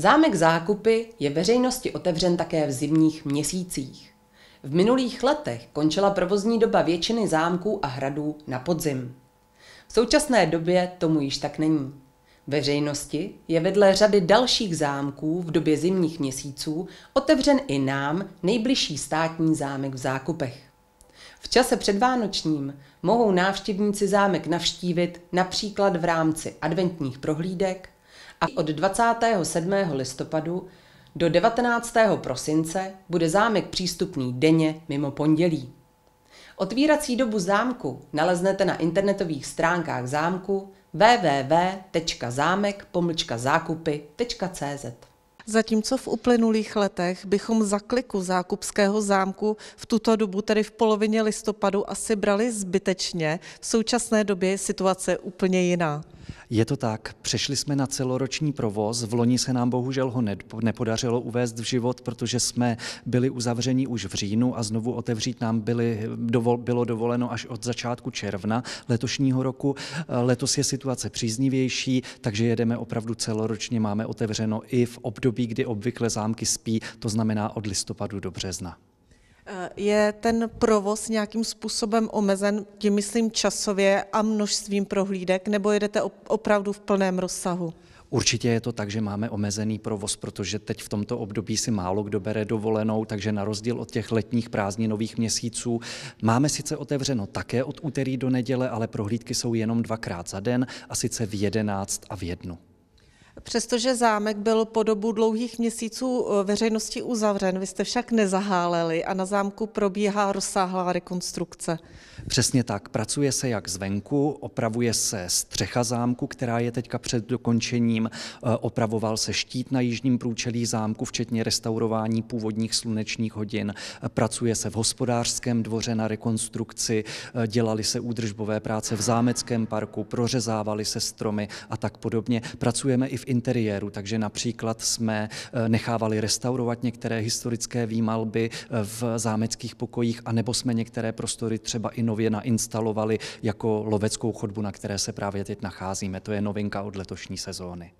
Zámek zákupy je veřejnosti otevřen také v zimních měsících. V minulých letech končila provozní doba většiny zámků a hradů na podzim. V současné době tomu již tak není. Veřejnosti je vedle řady dalších zámků v době zimních měsíců otevřen i nám nejbližší státní zámek v zákupech. V čase předvánočním mohou návštěvníci zámek navštívit například v rámci adventních prohlídek, a od 27. listopadu do 19. prosince bude zámek přístupný denně mimo pondělí. Otvírací dobu zámku naleznete na internetových stránkách zámku www.zámek-zákupy.cz. Zatímco v uplynulých letech bychom za kliku zákupského zámku v tuto dobu, tedy v polovině listopadu, asi brali zbytečně, v současné době je situace úplně jiná. Je to tak, přešli jsme na celoroční provoz, v loni se nám bohužel ho nepodařilo uvést v život, protože jsme byli uzavřeni už v říjnu a znovu otevřít nám byli, dovol, bylo dovoleno až od začátku června letošního roku. Letos je situace příznivější, takže jedeme opravdu celoročně, máme otevřeno i v období, kdy obvykle zámky spí, to znamená od listopadu do března. Je ten provoz nějakým způsobem omezen, tím myslím časově a množstvím prohlídek, nebo jedete opravdu v plném rozsahu? Určitě je to tak, že máme omezený provoz, protože teď v tomto období si málo kdo bere dovolenou, takže na rozdíl od těch letních prázdninových měsíců máme sice otevřeno také od úterý do neděle, ale prohlídky jsou jenom dvakrát za den a sice v 11 a v jednu. Přestože zámek byl po dobu dlouhých měsíců eh, veřejnosti uzavřen, vy jste však nezaháleli a na zámku probíhá rozsáhlá rekonstrukce. Přesně tak. Pracuje se jak zvenku, opravuje se střecha zámku, která je teďka před dokončením, eh, opravoval se štít na jižním průčelí zámku, včetně restaurování původních slunečních hodin. Eh, pracuje se v hospodářském dvoře na rekonstrukci, dělali se údržbové práce v zámeckém parku, prořezávali se stromy a tak podobně. Pracujeme i v interiéru, takže například jsme eh, nechávali restaurovat některé historické výmalby eh, v zámeckých pokojích, anebo jsme některé prostory třeba i nově nainstalovali jako loveckou chodbu, na které se právě teď nacházíme. To je novinka od letošní sezóny.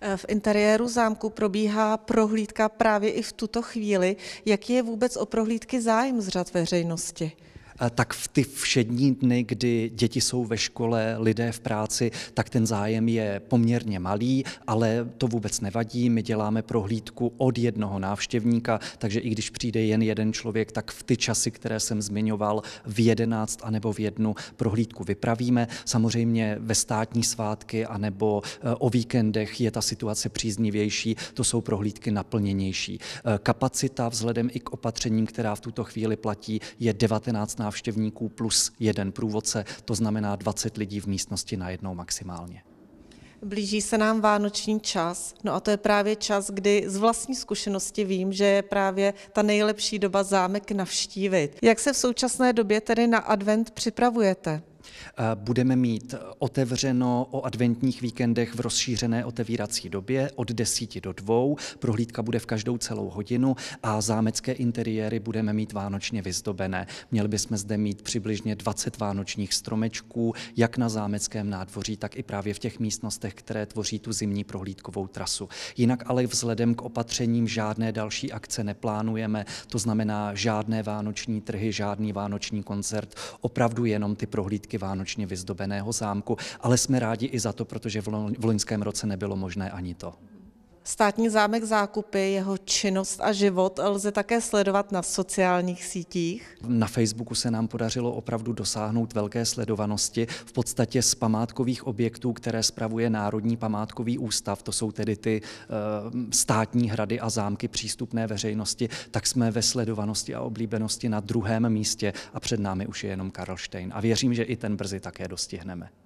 Eh, v interiéru zámku probíhá prohlídka právě i v tuto chvíli. Jaký je vůbec o prohlídky zájem z řad veřejnosti? Eh, tak v ty všední dny, kdy děti jsou ve škole, lidé v práci, tak ten zájem je poměrně malý, ale to vůbec nevadí. My děláme prohlídku od jednoho návštěvníka, takže i když přijde jen jeden člověk, tak v ty časy, které jsem zmiňoval, v a anebo v jednu prohlídku vypravíme. Samozřejmě ve státní svátky anebo eh, o víkendech je ta situace příznivější, to jsou prohlídky naplněnější. Eh, kapacita vzhledem i k opatřením, která v tuto chvíli platí, je 19 návštěvníků plus jeden průvodce, to znamená 20 lidí v místnosti na jednou maximálně. Blíží se nám vánoční čas, no a to je právě čas, kdy z vlastní zkušenosti vím, že je právě ta nejlepší doba zámek navštívit. Jak se v současné době tedy na advent připravujete? Eh, budeme mít otevřeno o adventních víkendech v rozšířené otevírací době od 10 do 2. Prohlídka bude v každou celou hodinu a zámecké interiéry budeme mít vánočně vyzdobené. Měli bychom zde mít přibližně 20 vánočních stromečků, jak na zámeckém nádvoří, tak i právě v těch místnostech, které tvoří tu zimní prohlídkovou trasu. Jinak ale vzhledem k opatřením žádné další akce neplánujeme, to znamená žádné vánoční trhy, žádný vánoční koncert, opravdu jenom ty prohlídky památky vánočně vyzdobeného zámku, ale jsme rádi i za to, protože v loňském roce nebylo možné ani to. Státní zámek zákupy, jeho činnost a život lze také sledovat na sociálních sítích. Na Facebooku se nám podařilo opravdu dosáhnout velké sledovanosti. V podstatě z památkových objektů, které spravuje Národní památkový ústav, to jsou tedy ty e, státní hrady a zámky přístupné veřejnosti, tak jsme ve sledovanosti a oblíbenosti na druhém místě a před námi už je jenom Karlštejn. A věřím, že i ten brzy také dostihneme.